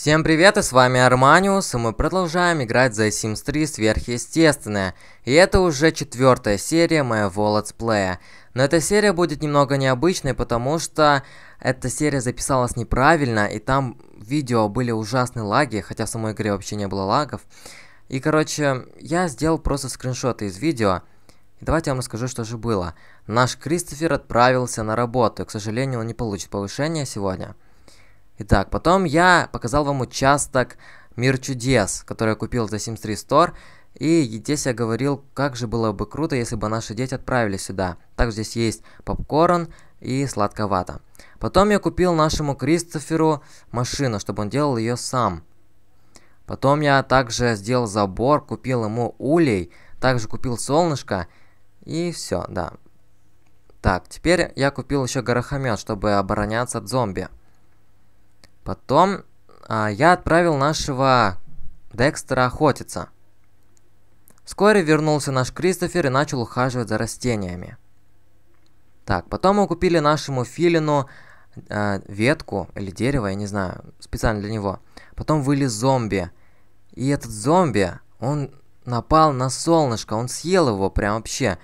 Всем привет, и с вами Арманиус, и мы продолжаем играть за Sims 3 сверхъестественное. И это уже четвертая серия моего летсплея. Но эта серия будет немного необычной, потому что эта серия записалась неправильно, и там видео были ужасные лаги, хотя в самой игре вообще не было лагов. И короче, я сделал просто скриншоты из видео. И давайте я вам расскажу, что же было. Наш Кристофер отправился на работу, и, к сожалению, он не получит повышения сегодня. Итак, потом я показал вам участок Мир Чудес, который я купил за Sims 3 Store. И здесь я говорил, как же было бы круто, если бы наши дети отправились сюда. Также здесь есть попкорн и сладковато. Потом я купил нашему Кристоферу машину, чтобы он делал ее сам. Потом я также сделал забор, купил ему улей, также купил солнышко и все, да. Так, теперь я купил еще горохомет, чтобы обороняться от зомби. Потом а, я отправил нашего Декстера охотиться. Вскоре вернулся наш Кристофер и начал ухаживать за растениями. Так, потом мы купили нашему филину э, ветку или дерево, я не знаю, специально для него. Потом вылез зомби. И этот зомби, он напал на солнышко, он съел его прям вообще.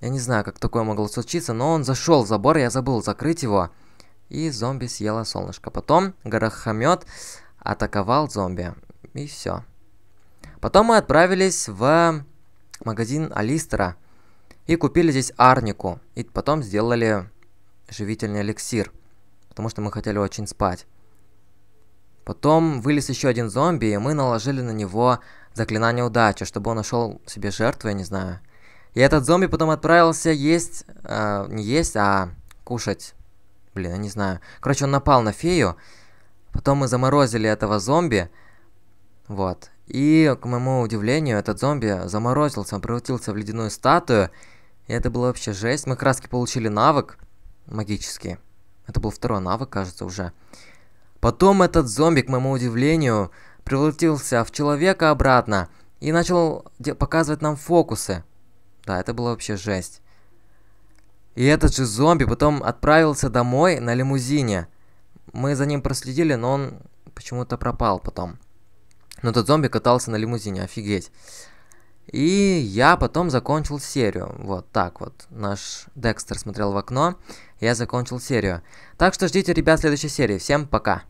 Я не знаю, как такое могло случиться, но он зашел в забор, я забыл закрыть его. И зомби съела солнышко. Потом горохомет атаковал зомби. И все. Потом мы отправились в магазин Алистера. И купили здесь арнику. И потом сделали живительный эликсир. Потому что мы хотели очень спать. Потом вылез еще один зомби, и мы наложили на него заклинание удачи, чтобы он нашел себе жертву, я не знаю. И этот зомби потом отправился есть... Э, не есть, а кушать Блин, я не знаю. Короче, он напал на фею. Потом мы заморозили этого зомби. Вот. И, к моему удивлению, этот зомби заморозился, он превратился в ледяную статую. И это было вообще жесть. Мы краски получили навык магический. Это был второй навык, кажется, уже. Потом этот зомби, к моему удивлению, превратился в человека обратно и начал показывать нам фокусы. Да, это было вообще жесть. И этот же зомби потом отправился домой на лимузине. Мы за ним проследили, но он почему-то пропал потом. Но тот зомби катался на лимузине, офигеть. И я потом закончил серию. Вот так вот. Наш Декстер смотрел в окно. Я закончил серию. Так что ждите, ребят, следующей серии. Всем пока.